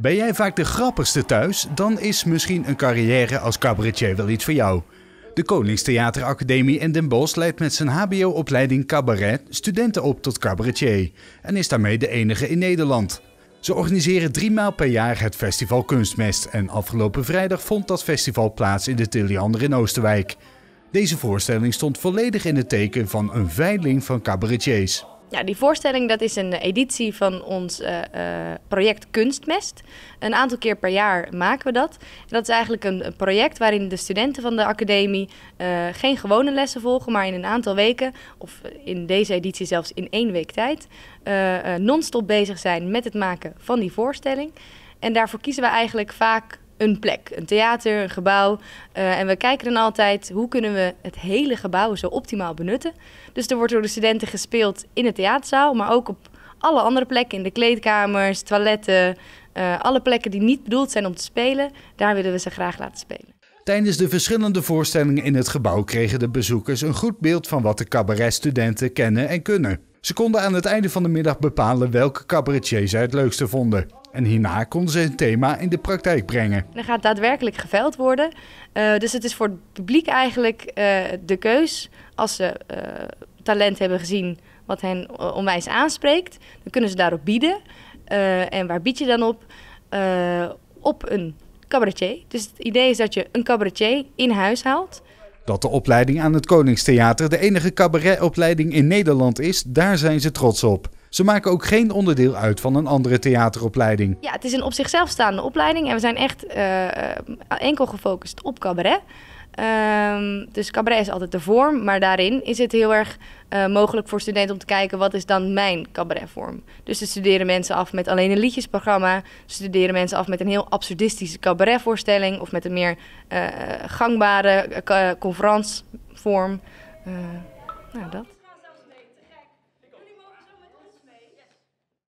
Ben jij vaak de grappigste thuis? Dan is misschien een carrière als cabaretier wel iets voor jou. De Koningstheateracademie in Den Bosch leidt met zijn HBO-opleiding cabaret studenten op tot cabaretier en is daarmee de enige in Nederland. Ze organiseren drie maal per jaar het festival Kunstmest en afgelopen vrijdag vond dat festival plaats in de Tilliander in Oosterwijk. Deze voorstelling stond volledig in het teken van een veiling van cabaretiers. Ja, die voorstelling dat is een editie van ons eh, eh, project Kunstmest. Een aantal keer per jaar maken we dat. Dat is eigenlijk een project waarin de studenten van de academie eh, geen gewone lessen volgen, maar in een aantal weken, of in deze editie zelfs in één week tijd, non-stop bezig zijn met het maken van die voorstelling. En daarvoor kiezen we eigenlijk vaak een plek, een theater, een gebouw. Eh, en we kijken dan altijd hoe kunnen we het hele gebouw zo optimaal benutten. Dus er wordt door de studenten gespeeld in de theaterzaal, maar ook op alle andere plekken, in de kleedkamers, toiletten, eh, alle plekken die niet bedoeld zijn om te spelen, daar willen we ze graag laten spelen. Tijdens de verschillende voorstellingen in het gebouw kregen de bezoekers een goed beeld van wat de cabaretstudenten kennen en kunnen. Ze konden aan het einde van de middag bepalen welke cabaretier ze het leukste vonden. En hierna konden ze een thema in de praktijk brengen. Er gaat daadwerkelijk geveld worden. Eh, dus het is voor het publiek eigenlijk eh, de keus. Als ze eh, talent hebben gezien wat hen onwijs aanspreekt, dan kunnen ze daarop bieden. en waar bied je dan op? op een cabaretier. Dus het idee is dat je een cabaretier in huis haalt. Dat de opleiding aan het Koningstheater de enige cabaretopleiding in Nederland is, daar zijn ze trots op. Ze maken ook geen onderdeel uit van een andere theateropleiding. Ja, het is een op zichzelf staande opleiding en we zijn echt eh, eh, enkel gefocust op cabaret. Ehm, dus cabaret is altijd de vorm, maar daarin is het heel erg eh, mogelijk voor studenten om te kijken wat is dan mijn cabaretvorm. Dus ze studeren mensen af met alleen een liedjesprogramma, studeren mensen af met een heel absurdistische cabaretvoorstelling of met een meer gangbare uh, nou, dat.